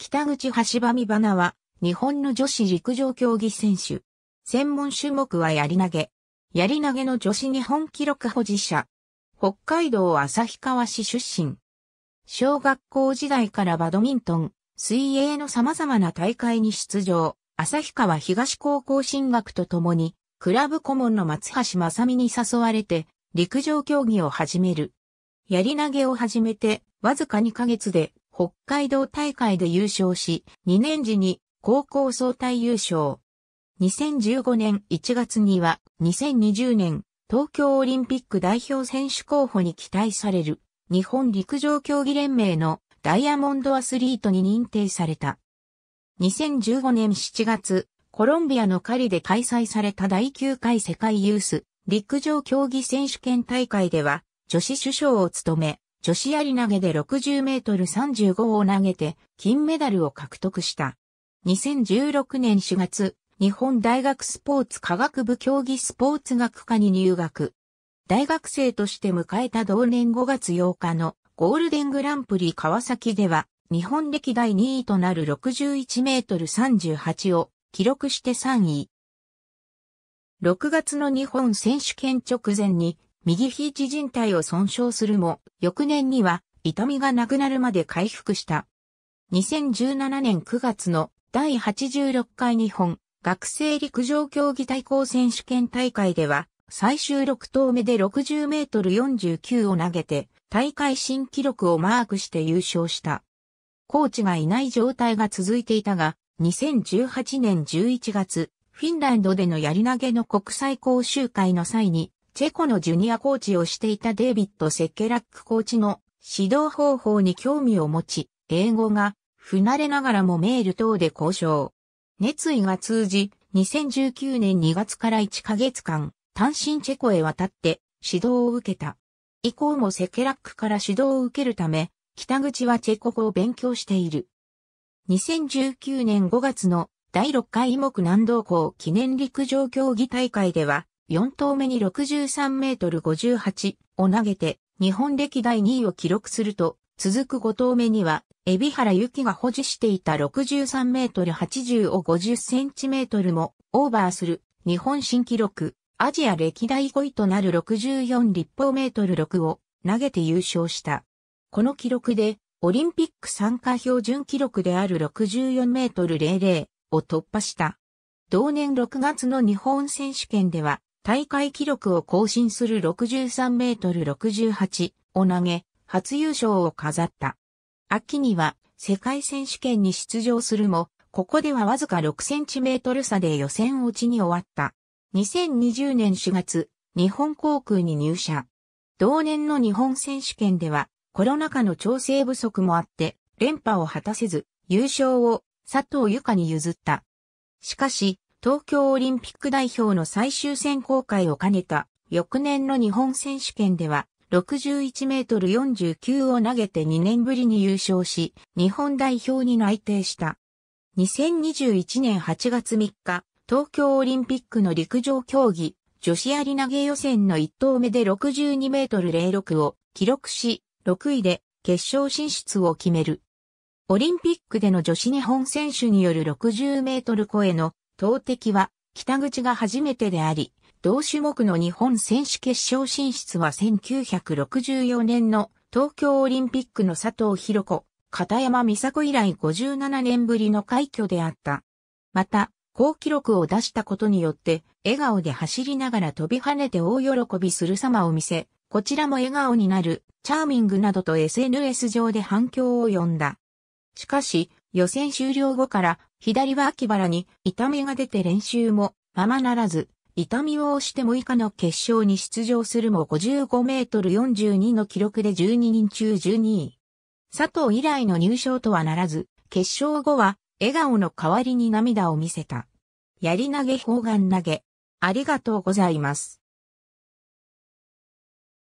北口橋場美花は、日本の女子陸上競技選手。専門種目はやり投げ。やり投げの女子日本記録保持者。北海道旭川市出身。小学校時代からバドミントン、水泳の様々な大会に出場。旭川東高校進学とともに、クラブ顧問の松橋正美に誘われて、陸上競技を始める。やり投げを始めて、わずか2ヶ月で北海道大会で優勝し、2年時に高校総体優勝。2015年1月には2020年東京オリンピック代表選手候補に期待される日本陸上競技連盟のダイヤモンドアスリートに認定された。2015年7月、コロンビアのカリで開催された第9回世界ユース陸上競技選手権大会では女子首相を務め、女子やり投げで60メートル35を投げて金メダルを獲得した。2016年4月、日本大学スポーツ科学部競技スポーツ学科に入学。大学生として迎えた同年5月8日のゴールデングランプリ川崎では、日本歴代2位となる61メートル38を記録して3位。6月の日本選手権直前に右肘靭帯を損傷するも、翌年には痛みがなくなるまで回復した。2017年9月の第86回日本学生陸上競技対抗選手権大会では、最終6投目で60メートル49を投げて、大会新記録をマークして優勝した。コーチがいない状態が続いていたが、2018年11月、フィンランドでのやり投げの国際講習会の際に、チェコのジュニアコーチをしていたデイビッド・セッケラックコーチの指導方法に興味を持ち、英語が不慣れながらもメール等で交渉。熱意が通じ、2019年2月から1ヶ月間、単身チェコへ渡って指導を受けた。以降もセケラックから指導を受けるため、北口はチェコ語を勉強している。2019年5月の第6回目南道校記念陸上競技大会では、4投目に63メートル58を投げて、日本歴代2位を記録すると、続く5投目には、海老原幸が保持していた63メートル80を50センチメートルもオーバーする日本新記録、アジア歴代5位となる64立方メートル6を投げて優勝した。この記録で、オリンピック参加標準記録である64メートル00を突破した。同年6月の日本選手権では、大会記録を更新する63メートル68を投げ、初優勝を飾った。秋には世界選手権に出場するも、ここではわずか6センチメートル差で予選落ちに終わった。2020年4月、日本航空に入社。同年の日本選手権では、コロナ禍の調整不足もあって、連覇を果たせず、優勝を佐藤由香に譲った。しかし、東京オリンピック代表の最終選考会を兼ねた翌年の日本選手権では61メートル49を投げて2年ぶりに優勝し、日本代表に内定した。2021年8月3日、東京オリンピックの陸上競技、女子やり投げ予選の1投目で62メートル06を記録し、6位で決勝進出を決める。オリンピックでの女子日本選手による60メートル超えの投擲は北口が初めてであり、同種目の日本選手決勝進出は1964年の東京オリンピックの佐藤博子、片山美佐子以来57年ぶりの快挙であった。また、高記録を出したことによって、笑顔で走りながら飛び跳ねて大喜びする様を見せ、こちらも笑顔になる、チャーミングなどと SNS 上で反響を呼んだ。しかし、予選終了後から左は秋腹に痛みが出て練習もままならず、痛みを押して6日の決勝に出場するも55メートル42の記録で12人中12位。佐藤以来の入賞とはならず、決勝後は笑顔の代わりに涙を見せた。やり投げ砲丸投げ。ありがとうございます。